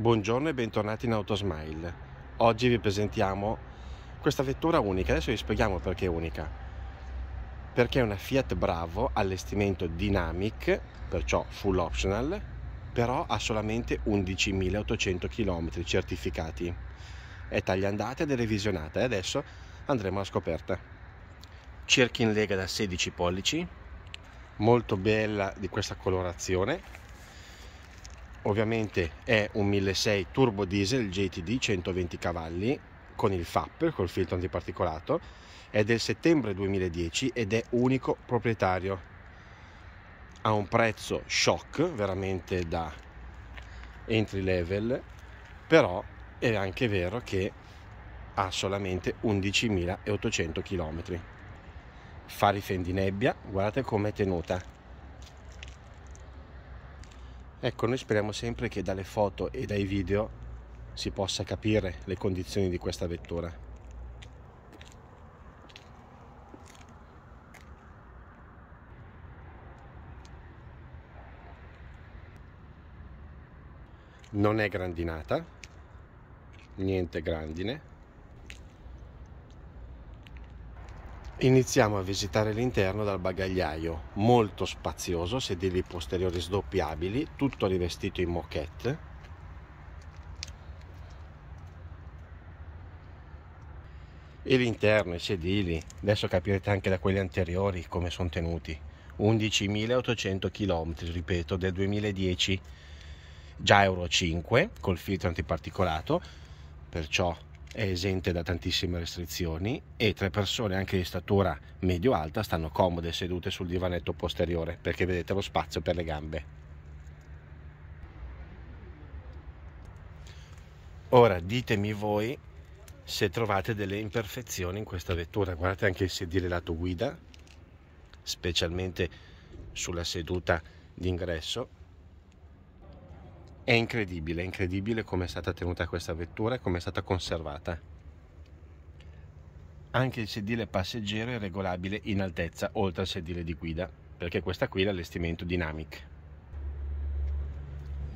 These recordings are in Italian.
Buongiorno e bentornati in Autosmile. Oggi vi presentiamo questa vettura unica, adesso vi spieghiamo perché è unica. Perché è una Fiat Bravo allestimento Dynamic, perciò full optional, però ha solamente 11.800 km certificati. È tagliandata ed è revisionata e adesso andremo alla scoperta. Cerchi in lega da 16 pollici, molto bella di questa colorazione, ovviamente è un 1600 turbo diesel GTD 120 cavalli con il FAP, col filtro antiparticolato, è del settembre 2010 ed è unico proprietario. Ha un prezzo shock, veramente da entry level, però è anche vero che ha solamente 11.800 km. Fari fendinebbia, guardate com'è tenuta, Ecco, noi speriamo sempre che dalle foto e dai video si possa capire le condizioni di questa vettura. Non è grandinata, niente grandine, Iniziamo a visitare l'interno dal bagagliaio, molto spazioso, sedili posteriori sdoppiabili, tutto rivestito in moquette. E l'interno, i sedili, adesso capirete anche da quelli anteriori come sono tenuti. 11.800 km, ripeto, del 2010, già Euro 5, col filtro antiparticolato, perciò è esente da tantissime restrizioni e tre persone anche di statura medio-alta stanno comode sedute sul divanetto posteriore perché vedete lo spazio per le gambe. Ora ditemi voi se trovate delle imperfezioni in questa vettura, guardate anche il sedile lato guida, specialmente sulla seduta d'ingresso è incredibile, è incredibile come è stata tenuta questa vettura e come è stata conservata. Anche il sedile passeggero è regolabile in altezza oltre al sedile di guida, perché questa qui è l'allestimento Dynamic.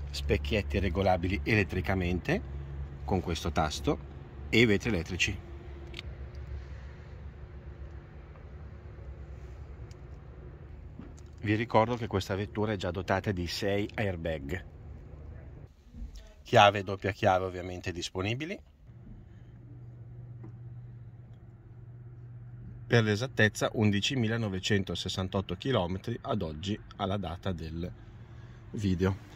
Specchietti regolabili elettricamente con questo tasto e i vetri elettrici. Vi ricordo che questa vettura è già dotata di 6 airbag chiave e doppia chiave ovviamente disponibili. Per l'esattezza 11.968 km ad oggi alla data del video.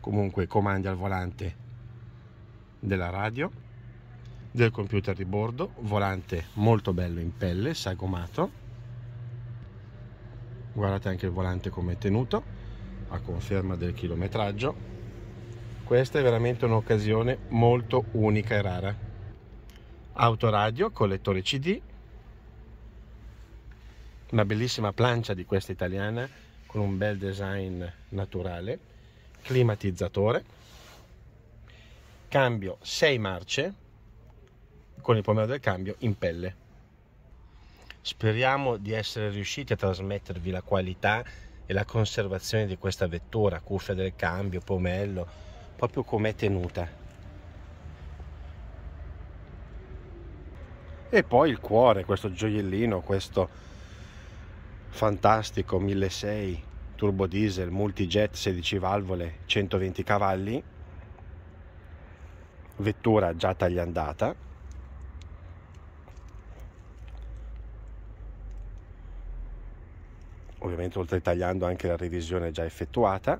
Comunque comandi al volante della radio, del computer di bordo, volante molto bello in pelle, sagomato. Guardate anche il volante come è tenuto, a conferma del chilometraggio, questa è veramente un'occasione molto unica e rara autoradio con lettore cd una bellissima plancia di questa italiana con un bel design naturale climatizzatore cambio 6 marce con il pomeriggio del cambio in pelle speriamo di essere riusciti a trasmettervi la qualità e la conservazione di questa vettura cuffia del cambio pomello proprio com'è tenuta e poi il cuore questo gioiellino questo fantastico 1006 turbo diesel multijet 16 valvole 120 cavalli vettura già tagliandata ovviamente oltre tagliando anche la revisione già effettuata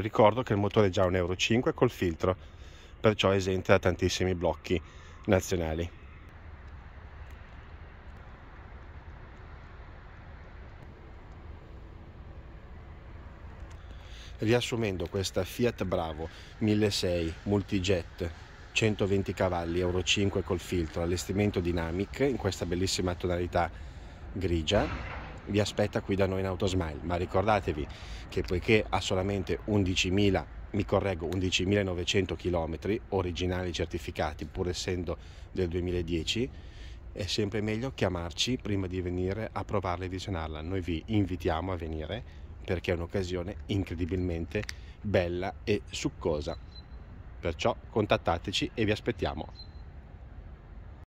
ricordo che il motore è già un Euro 5 col filtro, perciò è esente da tantissimi blocchi nazionali. Riassumendo questa Fiat Bravo 1600 Multijet 120 cavalli Euro 5 col filtro, allestimento Dynamic in questa bellissima tonalità grigia vi aspetta qui da noi in Autosmile, ma ricordatevi che poiché ha solamente 11.000 mi correggo, 11.900 km originali certificati, pur essendo del 2010, è sempre meglio chiamarci prima di venire a provarla e visionarla. Noi vi invitiamo a venire perché è un'occasione incredibilmente bella e succosa. Perciò contattateci e vi aspettiamo.